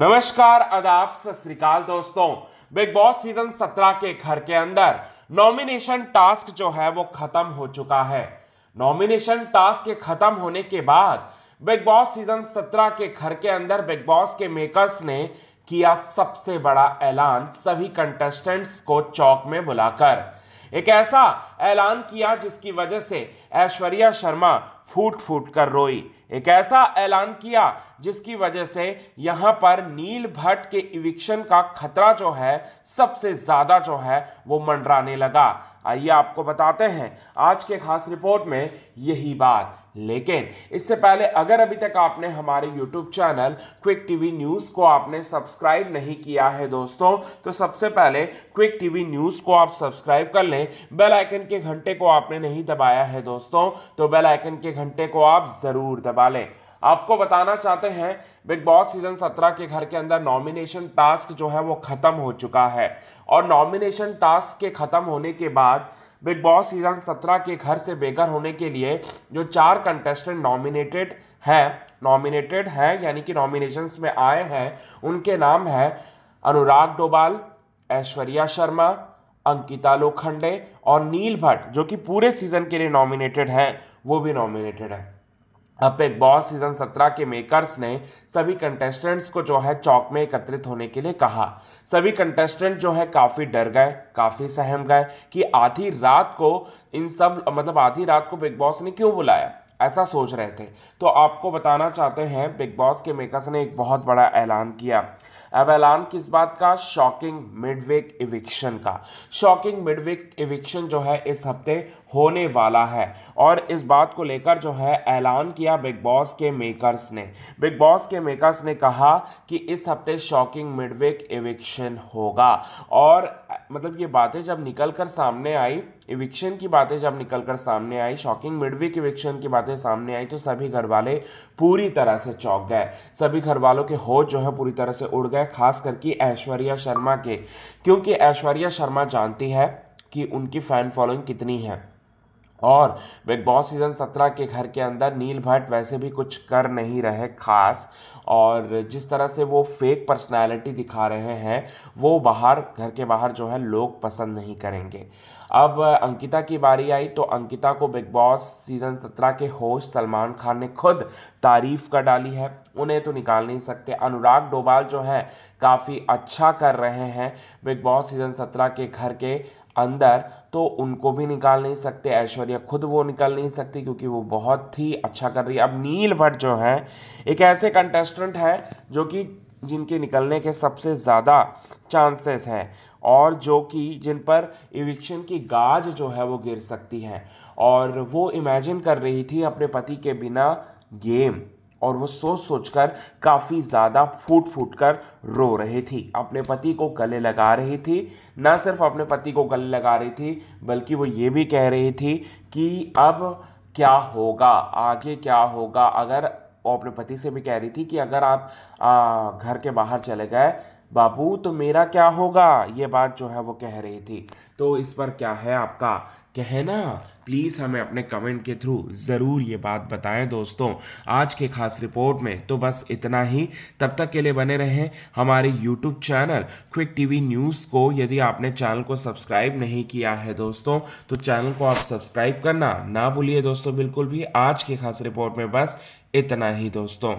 नमस्कार अदाप सत दोस्तों बिग बॉस सीजन 17 के घर के अंदर नॉमिनेशन टास्क जो है वो खत्म हो चुका है नॉमिनेशन टास्क के खत्म होने के बाद बिग बॉस सीजन 17 के घर के अंदर बिग बॉस के मेकर्स ने किया सबसे बड़ा ऐलान सभी कंटेस्टेंट्स को चौक में बुलाकर एक ऐसा ऐलान किया जिसकी वजह से ऐश्वर्या शर्मा फूट फूट कर रोई एक ऐसा ऐलान किया जिसकी वजह से यहाँ पर नील भट्ट के इविक्शन का खतरा जो है सबसे ज़्यादा जो है वो मंडराने लगा आइए आपको बताते हैं आज के खास रिपोर्ट में यही बात लेकिन इससे पहले अगर अभी तक आपने हमारे YouTube channel Quick TV News को आपने सब्सक्राइब नहीं किया है दोस्तों तो सबसे पहले क्विक टीवी न्यूज़ को आप सब्सक्राइब कर लें बेल आइकन के के घंटे को आपने नहीं दबाया है दोस्तों तो बेल आइकन के घंटे को आप ज़रूर दबा लें आपको बताना चाहते हैं बिग बॉस सीजन 17 के घर के अंदर नॉमिनेशन टास्क जो है वो ख़त्म हो चुका है और नॉमिनेशन टास्क के ख़त्म होने के बाद बिग बॉस सीजन 17 के घर से बेघर होने के लिए जो चार कंटेस्टेंट नॉमिनेटेड हैं नॉमिनेटेड हैं यानी कि नॉमिनेशंस में आए हैं उनके नाम है अनुराग डोबाल ऐश्वर्या शर्मा अंकिता लोखंडे और नील भट्ट जो कि पूरे सीज़न के लिए नॉमिनेटेड हैं वो भी नॉमिनेटेड हैं अब एक बॉस सीजन सत्रह के मेकर्स ने सभी कंटेस्टेंट्स को जो है चौक में एकत्रित होने के लिए कहा सभी कंटेस्टेंट जो है काफ़ी डर गए काफ़ी सहम गए कि आधी रात को इन सब मतलब आधी रात को बिग बॉस ने क्यों बुलाया ऐसा सोच रहे थे तो आपको बताना चाहते हैं बिग बॉस के मेकर्स ने एक बहुत बड़ा ऐलान किया अब ऐलान किस बात का शॉकिंग मिडविक इविक्शन का शॉकिंग मिडविक इविक्शन जो है इस हफ्ते होने वाला है और इस बात को लेकर जो है ऐलान किया बिग बॉस के मेकर्स ने बिग बॉस के मेकर्स ने कहा कि इस हफ्ते शॉकिंग मिडविक इविक्शन होगा और मतलब ये बातें जब निकल कर सामने आई इविक्शन की बातें जब निकल कर सामने आई शॉकिंग मिडविक इविक्शन की बातें सामने आई तो सभी घर वाले पूरी तरह से चौंक गए सभी घर वालों के होश जो है पूरी तरह से उड़ गए खास करके ऐश्वर्या शर्मा के क्योंकि ऐश्वर्या शर्मा जानती है कि उनकी फ़ैन फॉलोइंग कितनी है और बिग बॉस सीज़न सत्रह के घर के अंदर नील भट्ट वैसे भी कुछ कर नहीं रहे खास और जिस तरह से वो फेक पर्सनालिटी दिखा रहे हैं वो बाहर घर के बाहर जो है लोग पसंद नहीं करेंगे अब अंकिता की बारी आई तो अंकिता को बिग बॉस सीज़न सत्रह के होस्ट सलमान खान ने खुद तारीफ़ कर डाली है उन्हें तो निकाल नहीं सकते अनुराग डोभाल जो है काफ़ी अच्छा कर रहे हैं बिग बॉस सीज़न सत्रह के घर के अंदर तो उनको भी निकाल नहीं सकते ऐश्वर्या खुद वो निकल नहीं सकती क्योंकि वो बहुत ही अच्छा कर रही है अब नील भट्ट जो है एक ऐसे कंटेस्टेंट है जो कि जिनके निकलने के सबसे ज़्यादा चांसेस हैं और जो कि जिन पर इविक्शन की गाज जो है वो गिर सकती है और वो इमेजिन कर रही थी अपने पति के बिना गेम और वो सोच सोच कर काफ़ी ज़्यादा फूट फूट कर रो रही थी अपने पति को गले लगा रही थी ना सिर्फ अपने पति को गले लगा रही थी बल्कि वो ये भी कह रही थी कि अब क्या होगा आगे क्या होगा अगर वो अपने पति से भी कह रही थी कि अगर आप आ, घर के बाहर चले गए बाबू तो मेरा क्या होगा ये बात जो है वो कह रही थी तो इस पर क्या है आपका कहना प्लीज़ हमें अपने कमेंट के थ्रू ज़रूर ये बात बताएं दोस्तों आज के खास रिपोर्ट में तो बस इतना ही तब तक के लिए बने रहें हमारे YouTube channel Quick TV News को यदि आपने चैनल को सब्सक्राइब नहीं किया है दोस्तों तो चैनल को आप सब्सक्राइब करना ना भूलिए दोस्तों बिल्कुल भी आज की खास रिपोर्ट में बस इतना ही दोस्तों